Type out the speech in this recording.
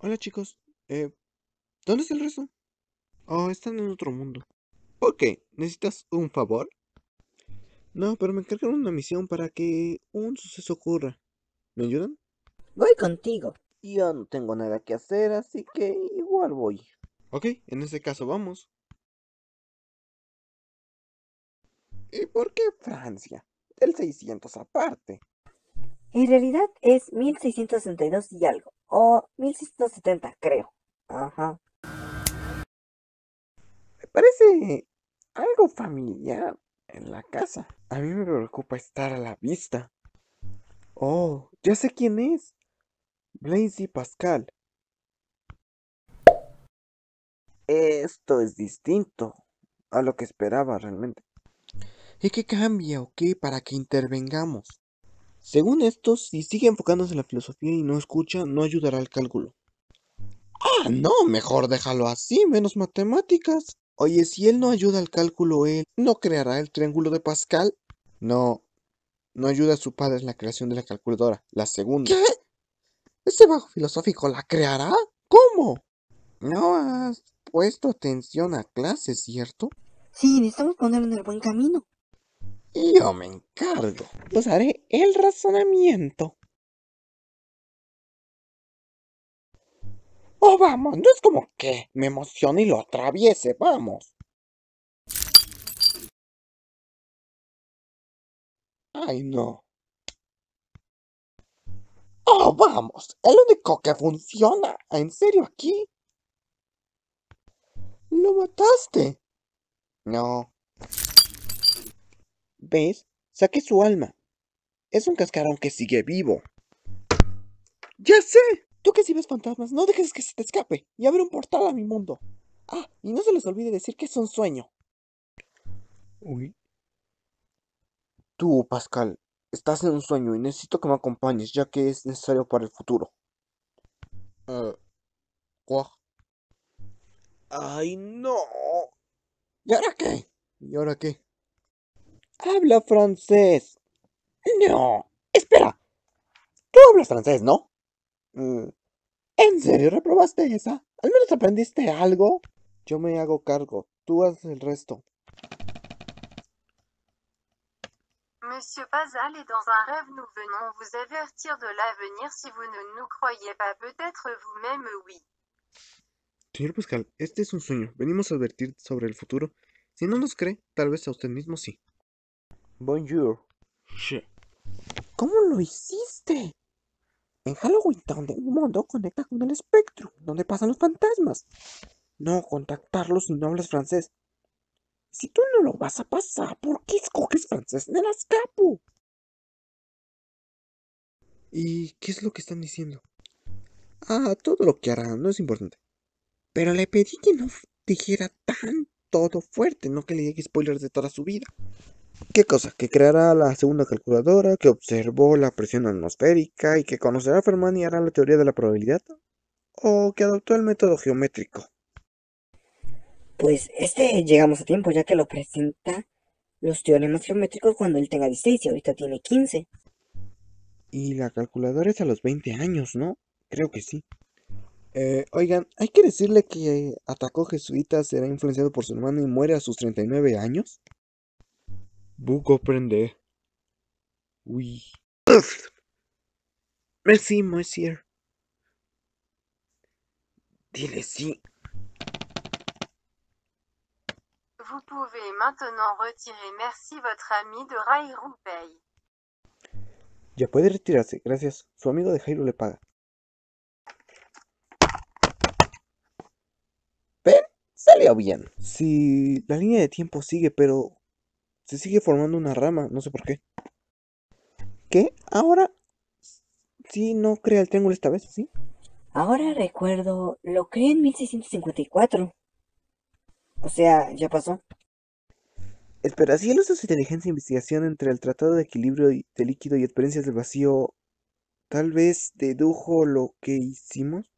Hola chicos, eh, ¿dónde está el resto? Oh, están en otro mundo. ¿Por qué? ¿necesitas un favor? No, pero me encargaron una misión para que un suceso ocurra. ¿Me ayudan? Voy contigo. Yo no tengo nada que hacer, así que igual voy. Ok, en ese caso vamos. ¿Y por qué Francia? El 600 aparte. En realidad es 1662 y algo, o 1670, creo. Ajá. Me parece algo familiar en la casa. A mí me preocupa estar a la vista. Oh, ya sé quién es. Blaise Pascal. Esto es distinto a lo que esperaba realmente. ¿Y qué cambia o qué para que intervengamos? Según esto, si sigue enfocándose en la filosofía y no escucha, no ayudará al cálculo. Ah, no, mejor déjalo así, menos matemáticas. Oye, si él no ayuda al cálculo, él no creará el triángulo de Pascal. No, no ayuda a su padre en la creación de la calculadora, la segunda. ¿Qué? ¿Ese bajo filosófico la creará? ¿Cómo? No has puesto atención a clases, ¿cierto? Sí, necesitamos ponerlo en el buen camino. Yo me encargo. Os haré el razonamiento. Oh, vamos, no es como que me emocione y lo atraviese, vamos. Ay, no. Oh, vamos, el único que funciona. ¿En serio aquí? ¿Lo mataste? No. ¿Ves? Saqué su alma. Es un cascarón que sigue vivo. ¡Ya sé! Tú que si ves fantasmas, no dejes que se te escape y abre un portal a mi mundo. Ah, y no se les olvide decir que es un sueño. Uy. Tú, Pascal, estás en un sueño y necesito que me acompañes, ya que es necesario para el futuro. Uh, ¡Ay, no! ¿Y ahora qué? ¿Y ahora qué? Habla francés. No. Espera. Tú hablas francés, ¿no? Mm, ¿En serio reprobaste esa? ¿Al menos aprendiste algo? Yo me hago cargo. Tú haces el resto. Monsieur Señor Pascal, este es un sueño. Venimos a advertir sobre el futuro. Si no nos cree, tal vez a usted mismo sí. Bonjour. ¿Cómo lo hiciste? En Halloween Town de un mundo conecta con el espectro, donde pasan los fantasmas. No contactarlos si no hablas francés. Si tú no lo vas a pasar, ¿por qué escoges francés en el escapo? ¿Y qué es lo que están diciendo? Ah, todo lo que harán, no es importante. Pero le pedí que no dijera tan todo fuerte, no que le llegue spoilers de toda su vida. ¿Qué cosa? Que creará la segunda calculadora, que observó la presión atmosférica y que conocerá a Fermat y hará la teoría de la probabilidad? ¿O que adoptó el método geométrico? Pues este llegamos a tiempo ya que lo presenta los teoremas geométricos cuando él tenga 16 y ahorita tiene 15. Y la calculadora es a los 20 años, ¿no? Creo que sí. Eh, oigan, ¿hay que decirle que atacó Jesuita será influenciado por su hermano y muere a sus 39 años? Buco prende. Oui. Merci, eh, monsieur. Dile sí. Vous pouvez maintenant retirer merci votre ami de Rairo Pay. Ya puede retirarse, gracias. Su amigo de Jairo le paga. Ven, salió bien. Si sí, la línea de tiempo sigue, pero se sigue formando una rama, no sé por qué. ¿Qué? Ahora sí no crea el triángulo esta vez, ¿sí? Ahora recuerdo, lo creé en 1654. O sea, ya pasó. Espera, si el uso de su inteligencia e investigación entre el tratado de equilibrio de líquido y experiencias del vacío, tal vez dedujo lo que hicimos.